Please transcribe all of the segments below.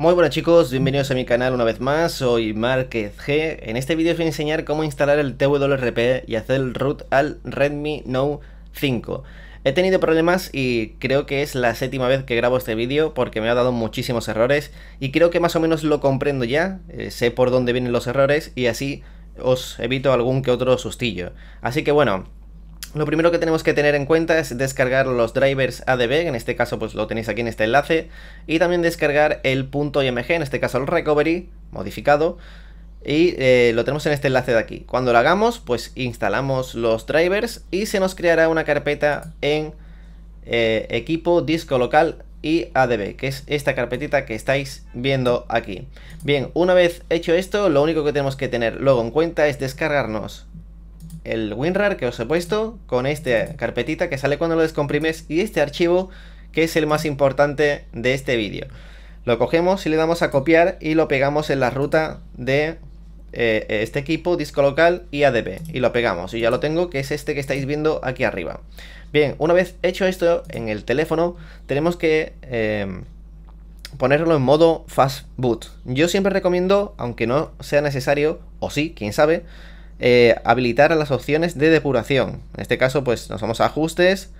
Muy buenas chicos, bienvenidos a mi canal una vez más, soy Márquez G. En este vídeo os voy a enseñar cómo instalar el TWRP y hacer el root al Redmi Note 5. He tenido problemas y creo que es la séptima vez que grabo este vídeo porque me ha dado muchísimos errores y creo que más o menos lo comprendo ya, eh, sé por dónde vienen los errores y así os evito algún que otro sustillo. Así que bueno, lo primero que tenemos que tener en cuenta es descargar los drivers ADB, en este caso pues lo tenéis aquí en este enlace, y también descargar el .img, en este caso el recovery, modificado, y eh, lo tenemos en este enlace de aquí. Cuando lo hagamos, pues instalamos los drivers y se nos creará una carpeta en eh, equipo, disco local y ADB, que es esta carpetita que estáis viendo aquí. Bien, una vez hecho esto, lo único que tenemos que tener luego en cuenta es descargarnos el WinRAR que os he puesto con esta carpetita que sale cuando lo descomprimes y este archivo que es el más importante de este vídeo. Lo cogemos y le damos a copiar y lo pegamos en la ruta de eh, este equipo, disco local y ADB. Y lo pegamos y ya lo tengo que es este que estáis viendo aquí arriba. Bien, una vez hecho esto en el teléfono tenemos que... Eh, ponerlo en modo fast boot. Yo siempre recomiendo, aunque no sea necesario, o sí, quién sabe, eh, habilitar las opciones de depuración. En este caso, pues nos vamos a ajustes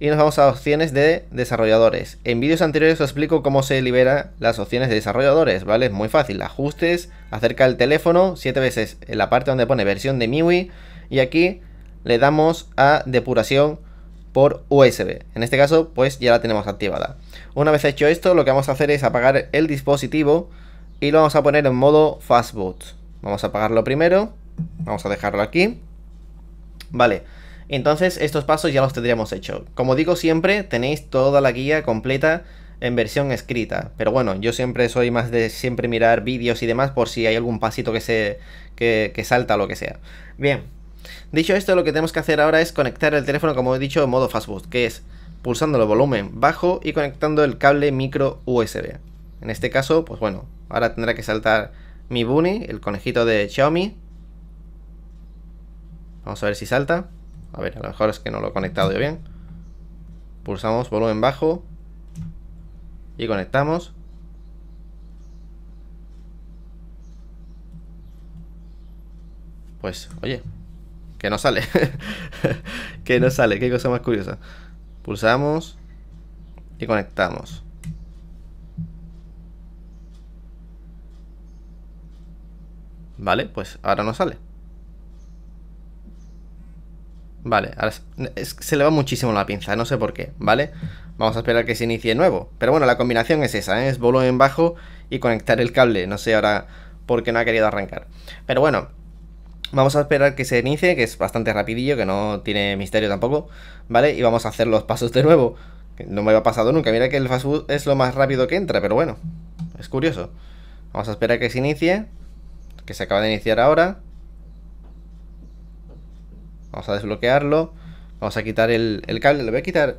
y nos vamos a opciones de desarrolladores. En vídeos anteriores os explico cómo se libera las opciones de desarrolladores, ¿vale? Es muy fácil. Ajustes, acerca el teléfono, siete veces en la parte donde pone versión de MIUI y aquí le damos a depuración por USB. En este caso, pues ya la tenemos activada. Una vez hecho esto, lo que vamos a hacer es apagar el dispositivo y lo vamos a poner en modo fastboot. Vamos a apagarlo primero Vamos a dejarlo aquí. Vale, entonces estos pasos ya los tendríamos hecho. Como digo siempre, tenéis toda la guía completa en versión escrita. Pero bueno, yo siempre soy más de siempre mirar vídeos y demás por si hay algún pasito que se que, salta o lo que sea. Bien, dicho esto, lo que tenemos que hacer ahora es conectar el teléfono, como he dicho, en modo fastboot, que es pulsando el volumen bajo y conectando el cable micro USB. En este caso, pues bueno, ahora tendrá que saltar mi Bunny, el conejito de Xiaomi, Vamos a ver si salta. A ver, a lo mejor es que no lo he conectado yo bien. Pulsamos volumen bajo. Y conectamos. Pues, oye, que no sale. que no sale, qué cosa más curiosa. Pulsamos y conectamos. Vale, pues ahora no sale. Vale, ahora se le va muchísimo la pinza, no sé por qué, ¿vale? Vamos a esperar que se inicie nuevo. Pero bueno, la combinación es esa, ¿eh? es volumen bajo y conectar el cable. No sé ahora por qué no ha querido arrancar. Pero bueno, vamos a esperar que se inicie, que es bastante rapidillo, que no tiene misterio tampoco, ¿vale? Y vamos a hacer los pasos de nuevo. No me ha pasado nunca. Mira que el fastboot es lo más rápido que entra, pero bueno, es curioso. Vamos a esperar que se inicie, que se acaba de iniciar ahora. Vamos a desbloquearlo. Vamos a quitar el, cable. Lo voy a quitar.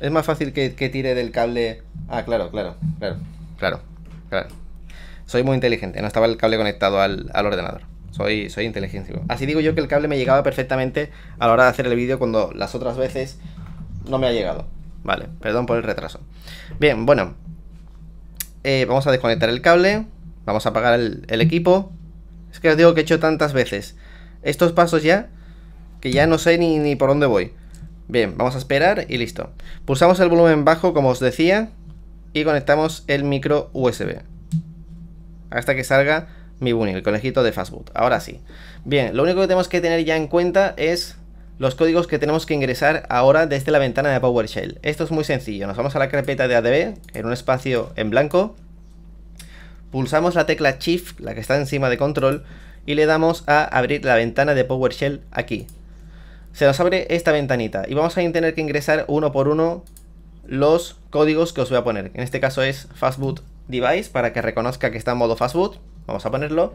Es más fácil que, tire del cable. Ah, claro, claro, claro, claro, Soy muy inteligente. No estaba el cable conectado al, ordenador. Soy, soy inteligente. Así digo yo que el cable me llegaba perfectamente a la hora de hacer el vídeo cuando las otras veces no me ha llegado. Vale, perdón por el retraso. Bien, bueno. Eh, vamos a desconectar el cable. Vamos a apagar el equipo. Es que os digo que he hecho tantas veces. Estos pasos ya que ya no sé ni, ni por dónde voy. Bien, vamos a esperar y listo. Pulsamos el volumen bajo, como os decía, y conectamos el micro USB. Hasta que salga mi Bunny, el conejito de Fastboot. Ahora sí. Bien, lo único que tenemos que tener ya en cuenta es los códigos que tenemos que ingresar ahora desde la ventana de PowerShell. Esto es muy sencillo. Nos vamos a la carpeta de ADB, en un espacio en blanco. Pulsamos la tecla Shift, la que está encima de control, y le damos a abrir la ventana de PowerShell aquí se nos abre esta ventanita y vamos a tener que ingresar uno por uno los códigos que os voy a poner. En este caso es fastboot device para que reconozca que está en modo fastboot. Vamos a ponerlo.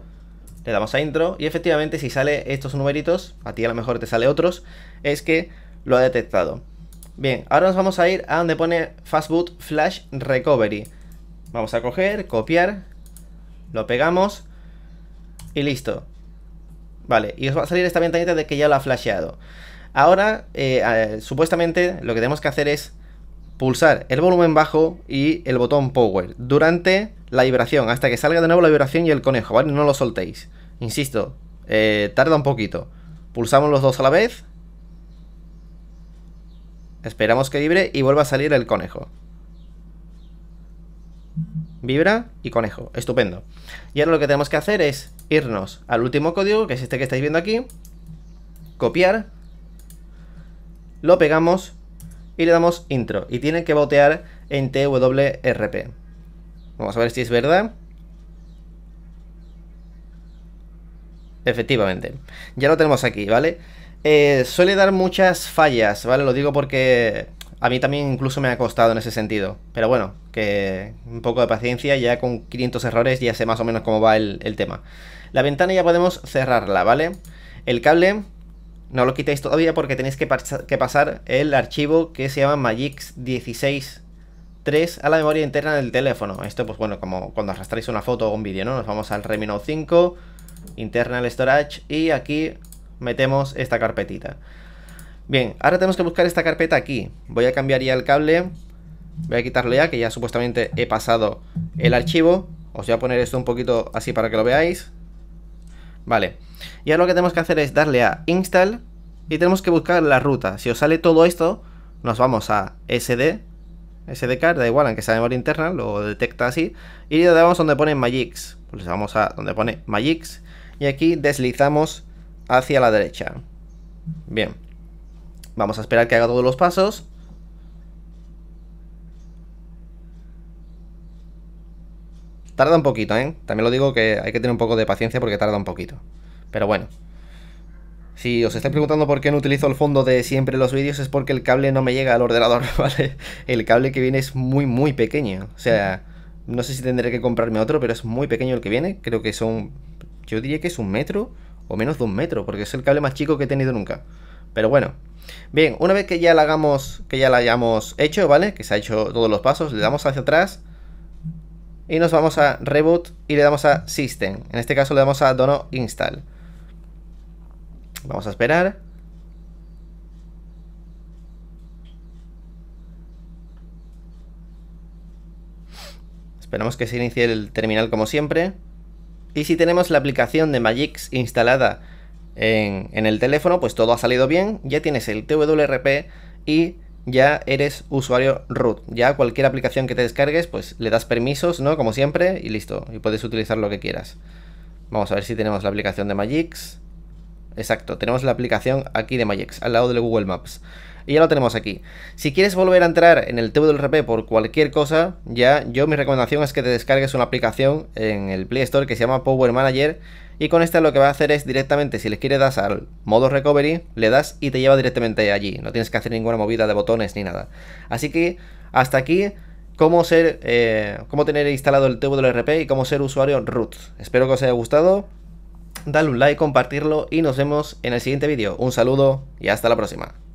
Le damos a intro y efectivamente si sale estos numeritos, a ti a lo mejor te sale otros, es que lo ha detectado. Bien, ahora nos vamos a ir a donde pone fastboot flash recovery. Vamos a coger, copiar, lo pegamos y listo. Vale, y os va a salir esta ventanita de que ya lo ha flasheado. Ahora, eh, supuestamente, lo que tenemos que hacer es pulsar el volumen bajo y el botón power durante la vibración, hasta que salga de nuevo la vibración y el conejo, ¿vale? No lo soltéis. Insisto, eh, tarda un poquito. Pulsamos los dos a la vez. Esperamos que libre y vuelva a salir el conejo vibra y conejo. Estupendo. Y ahora lo que tenemos que hacer es irnos al último código, que es este que estáis viendo aquí, copiar, lo pegamos y le damos intro. Y tiene que botear en TWRP. Vamos a ver si es verdad. Efectivamente. Ya lo tenemos aquí, ¿vale? Eh, suele dar muchas fallas, ¿vale? Lo digo porque a mí también incluso me ha costado en ese sentido. Pero bueno, que un poco de paciencia, ya con 500 errores ya sé más o menos cómo va el, tema. La ventana ya podemos cerrarla, ¿vale? El cable no lo quitéis todavía porque tenéis que, pasar el archivo que se llama Magix 163 a la memoria interna del teléfono. Esto, pues bueno, como cuando arrastráis una foto o un vídeo, ¿no? Nos vamos al Remino 5, internal storage, y aquí metemos esta carpetita. Bien, ahora tenemos que buscar esta carpeta aquí. Voy a cambiar ya el cable. Voy a quitarlo ya, que ya supuestamente he pasado el archivo. Os voy a poner esto un poquito así para que lo veáis. Vale. Y ahora lo que tenemos que hacer es darle a install y tenemos que buscar la ruta. Si os sale todo esto, nos vamos a SD, card, da igual, aunque sea memoria interna, lo detecta así. Y le damos donde pone Magix. Pues vamos a donde pone Magix. Y aquí deslizamos hacia la derecha. Bien. Vamos a esperar que haga todos los pasos. Tarda un poquito, ¿eh? También lo digo que hay que tener un poco de paciencia porque tarda un poquito. Pero bueno. Si os estáis preguntando por qué no utilizo el fondo de siempre los vídeos es porque el cable no me llega al ordenador, ¿vale? El cable que viene es muy, muy pequeño. O sea, no sé si tendré que comprarme otro, pero es muy pequeño el que viene. Creo que son... Yo diría que es un metro o menos de un metro, porque es el cable más chico que he tenido nunca. Pero bueno, Bien, una vez que ya la hagamos, que ya la hayamos hecho, ¿vale? Que se ha hecho todos los pasos, le damos hacia atrás y nos vamos a Reboot y le damos a System. En este caso le damos a Dono Install. Vamos a esperar. Esperamos que se inicie el terminal como siempre. Y si tenemos la aplicación de Magix instalada en, el teléfono, pues todo ha salido bien, ya tienes el TWRP y ya eres usuario root. Ya cualquier aplicación que te descargues, pues le das permisos, ¿no? Como siempre, y listo. Y puedes utilizar lo que quieras. Vamos a ver si tenemos la aplicación de Magix. Exacto, tenemos la aplicación aquí de Magix, al lado de Google Maps y ya lo tenemos aquí. Si quieres volver a entrar en el TWRP por cualquier cosa, ya yo mi recomendación es que te descargues una aplicación en el Play Store que se llama Power Manager y con esta lo que va a hacer es directamente, si le quieres dar al modo recovery, le das y te lleva directamente allí. No tienes que hacer ninguna movida de botones ni nada. Así que hasta aquí cómo ser, eh, cómo tener instalado el TWRP y cómo ser usuario root. Espero que os haya gustado. Dale un like, compartirlo y nos vemos en el siguiente vídeo. Un saludo y hasta la próxima.